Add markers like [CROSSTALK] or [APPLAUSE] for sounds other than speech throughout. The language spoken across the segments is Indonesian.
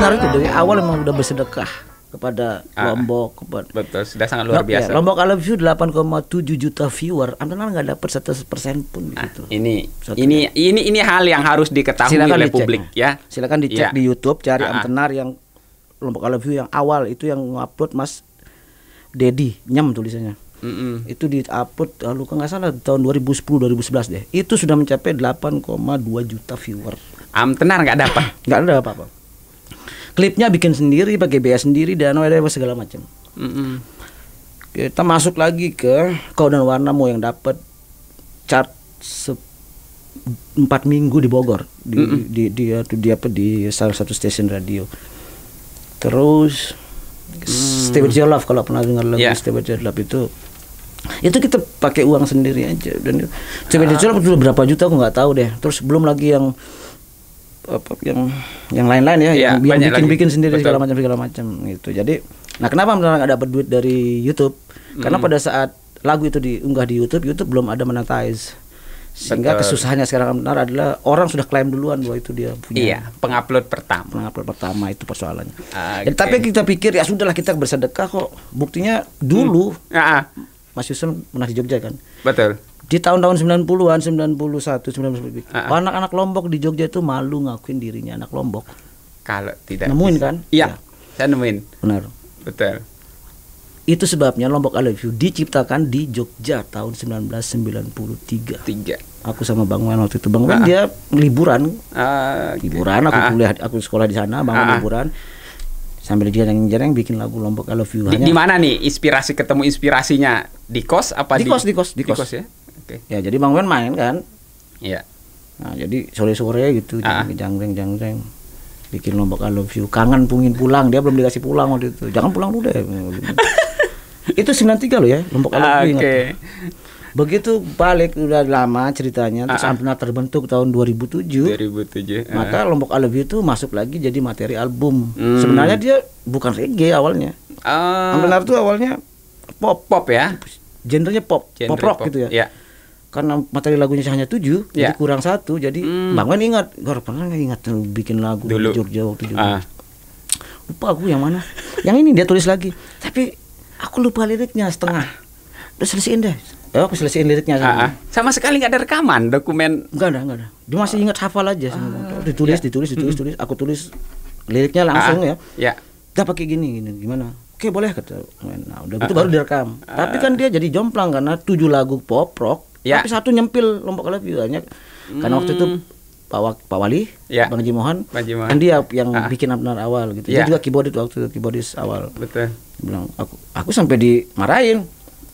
benar itu dari awal memang udah bersedekah kepada ah, Lombok kepada betul sudah sangat luar iya, biasa ya, Lombok I Love You 8,7 juta viewer Amtenan nggak dapat satu persen pun gitu gitu ini satu ini ya. ini ini hal yang harus diketahui silakan oleh dicek. publik ya silakan dicek ya. di YouTube cari ah, ah. antenar yang Lombok I Love You yang awal itu yang upload Mas Dedi nyam tulisannya mm -mm. itu diupload lalu ah, kalau nggak salah tahun 2010 2011 deh itu sudah mencapai 8,2 juta viewer am tenar nggak dapat nggak ada apa-apa klipnya bikin sendiri pakai biaya sendiri dan apa segala macam mm -hmm. kita masuk lagi ke kau dan warna mau yang dapat chart empat minggu di Bogor di mm -hmm. di, di, di, di apa di salah satu stasiun radio terus mm. Steve Jolaf kalau pernah dengar lagu yeah. Steve Jolaf itu itu kita pakai uang sendiri aja dan ah. coba dicoba berapa juta aku nggak tahu deh terus belum lagi yang apa yang yang lain-lain ya, ya yang, bikin-bikin sendiri Betul. segala macam segala macam gitu. Jadi nah kenapa mereka nggak dapat duit dari YouTube? Karena hmm. pada saat lagu itu diunggah di YouTube, YouTube belum ada monetize. Sehingga Betul. kesusahannya sekarang benar adalah orang sudah klaim duluan bahwa itu dia punya. Iya, pengupload pertama. Pengupload pertama itu persoalannya. Okay. Ah, ya, tapi kita pikir ya sudahlah kita bersedekah kok. Buktinya dulu. Hmm. Ah, ah. Mas Yusuf pernah di Jogja kan? Betul di tahun-tahun 90-an 91 90 uh -uh. anak-anak Lombok di Jogja itu malu ngakuin dirinya anak Lombok kalau tidak nemuin bisa. kan iya ya. saya nemuin benar betul itu sebabnya Lombok I Love You diciptakan di Jogja tahun 1993 tiga aku sama Bang Wan waktu itu Bang Wan uh -uh. dia liburan uh, liburan aku kuliah aku sekolah di sana Bang Wan liburan sambil dia jarang-jarang bikin lagu Lombok I Love You. Di, di mana nih inspirasi ketemu inspirasinya? Di kos apa di, di kos di kos di kos, di kos ya? okay. ya jadi bang Wen main kan iya nah jadi sore sore gitu ah. jangreng jangreng bikin lombok I view kangen pungin pulang dia belum dikasih pulang waktu itu jangan pulang dulu deh [LAUGHS] itu 93 loh ya lombok I view you ah, ya? okay. Begitu balik udah lama ceritanya terus pernah ah. terbentuk tahun dua 2007. 2007. Ah. Maka Lombok I Love You itu masuk lagi jadi materi album. Hmm. Sebenarnya dia bukan reggae awalnya. Uh, tuh awalnya pop pop ya. Genrenya pop, Genre pop rock pop. gitu ya. Yeah karena materi lagunya hanya tujuh, yeah. jadi ya. kurang satu. Jadi mm. Bang Wen ingat, gue pernah nggak ingat bikin lagu Dulu. di Jogja waktu itu Uh. Ah. Lupa aku yang mana. yang ini dia tulis lagi. Tapi aku lupa liriknya setengah. Udah selesaiin deh. oh aku selesaiin liriknya. Ah, sama, uh, uh. sama sekali nggak ada rekaman, dokumen. nggak ada, nggak ada. Dia masih ingat hafal aja. Uh, ditulis, yeah. ditulis, ditulis, hmm. ditulis. Aku tulis liriknya langsung uh, ya. Ya. Yeah. pakai gini, gini, gimana? oke boleh kata nah udah gitu uh, baru direkam uh, tapi kan dia jadi jomplang karena tujuh lagu pop rock Ya. Tapi satu nyempil lompat kelab gitu lebih banyak. Hmm. Karena waktu itu hmm. Pak, Wak, Pak Wali, ya. Bang Jimohan, Bang kan dia yang ah. bikin benar awal gitu. Ya. Dia juga keyboardis waktu itu keyboardis awal. Betul. bilang aku aku sampai dimarahin.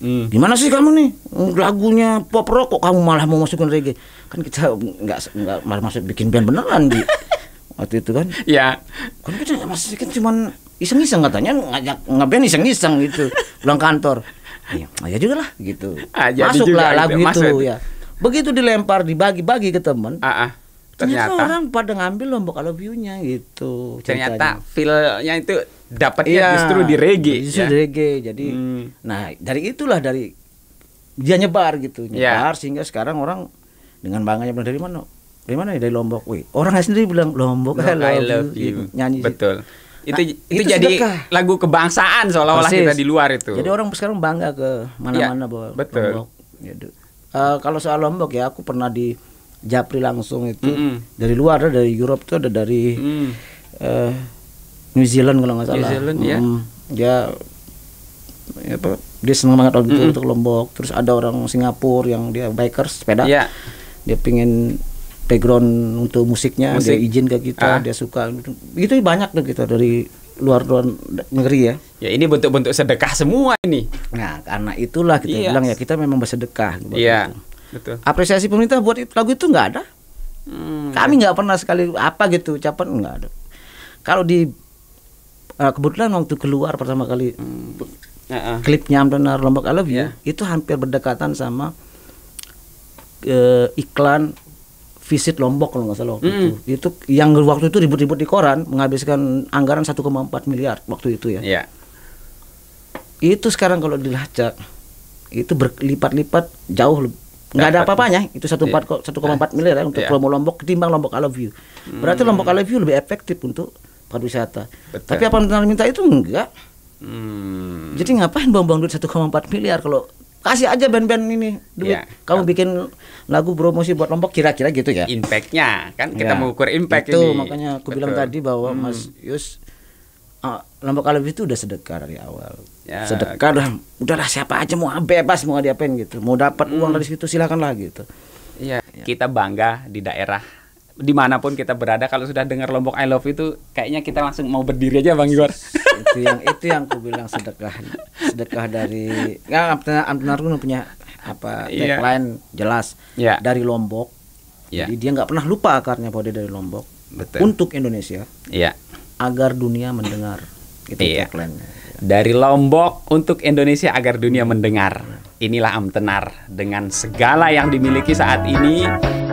Hmm. Gimana sih kamu nih lagunya pop rock kok kamu malah mau masukin reggae? Kan kita nggak nggak malah masuk bikin band beneran di [LAUGHS] waktu itu kan? Ya. Kan kita masih kan cuma iseng-iseng katanya ngajak ngeband iseng-iseng gitu pulang kantor. Iya, ah, ya, ya juga lah gitu ah, masuklah lagu itu ya, itu ya begitu dilempar dibagi-bagi ke temen ah, ah. Ternyata, ternyata orang pada ngambil lombok kalau viewnya gitu ternyata ceritanya. feelnya itu dapatnya iya, justru di reggae justru ya. di reggae jadi hmm. nah dari itulah dari dia nyebar gitu ya. nyebar yeah. sehingga sekarang orang dengan bangganya bilang dari mana dari mana ya dari lombok wih orang sendiri bilang lombok, lombok I love, I you, nyanyi betul Nah, itu itu, jadi sedekah. lagu kebangsaan seolah-olah kita di luar itu. Jadi orang sekarang bangga ke mana-mana ya, bahwa betul. Lombok. Gitu. uh, kalau soal Lombok ya aku pernah di Japri langsung itu mm -hmm. dari luar dari Eropa tuh ada dari mm. uh, New Zealand kalau nggak salah. New Zealand mm, ya. Dia ya apa, dia senang banget waktu mm -hmm. itu untuk Lombok. Terus ada orang Singapura yang dia bikers sepeda. Yeah. Dia pingin background untuk musiknya Musik. dia izin ke kita ah. dia suka itu banyak deh kita dari luar luar negeri ya ya ini bentuk-bentuk sedekah semua ini nah karena itulah kita yes. Iya. bilang ya kita memang bersedekah iya gitu. betul apresiasi pemerintah buat itu, lagu itu nggak ada hmm. kami nggak pernah sekali apa gitu ucapan nggak ada kalau di uh, kebetulan waktu keluar pertama kali hmm. Ya, ya. klipnya Amdanar Lombok I yeah. itu hampir berdekatan sama uh, iklan visit Lombok kalau nggak salah waktu mm. itu. Itu yang waktu itu ribut-ribut di koran menghabiskan anggaran 1,4 miliar waktu itu ya. Yeah. Itu sekarang kalau dilacak itu berlipat-lipat jauh nggak ada apa-apanya itu hmm. hmm. satu koma empat miliar ya untuk yeah. promo Lombok ketimbang Lombok I Love You. Berarti mm. Lombok I Love You lebih efektif untuk pariwisata. Tapi apa yang minta itu enggak. mm. Jadi ngapain buang-buang duit empat miliar kalau kasih aja band-band ini duit. Ya, Kamu yeah. bikin lagu promosi buat Lombok kira-kira gitu ya. Impactnya kan kita yeah. mengukur impact itu, ini. makanya aku Betul. bilang tadi bahwa hmm. Mas Yus uh, ah, Lombok kalau itu udah sedekah dari awal. Ya. Sedekah udah udahlah siapa aja mau bebas mau diapain gitu. Mau dapat hmm. uang dari situ silakan lah gitu. Iya, yeah. kita bangga di daerah dimanapun kita berada kalau sudah dengar Lombok I Love itu kayaknya kita langsung mau berdiri aja Bang Iwar [LAUGHS] itu yang itu yang aku bilang sedekah sedekah dari ya, nggak Amtenar pun punya apa iya. tagline yeah. jelas yeah. dari Lombok yeah. jadi dia nggak pernah lupa akarnya bahwa dari Lombok Betul. untuk Indonesia yeah. agar dunia mendengar itu yeah. tagline dari Lombok untuk Indonesia agar dunia mendengar inilah Amtenar dengan segala yang dimiliki saat ini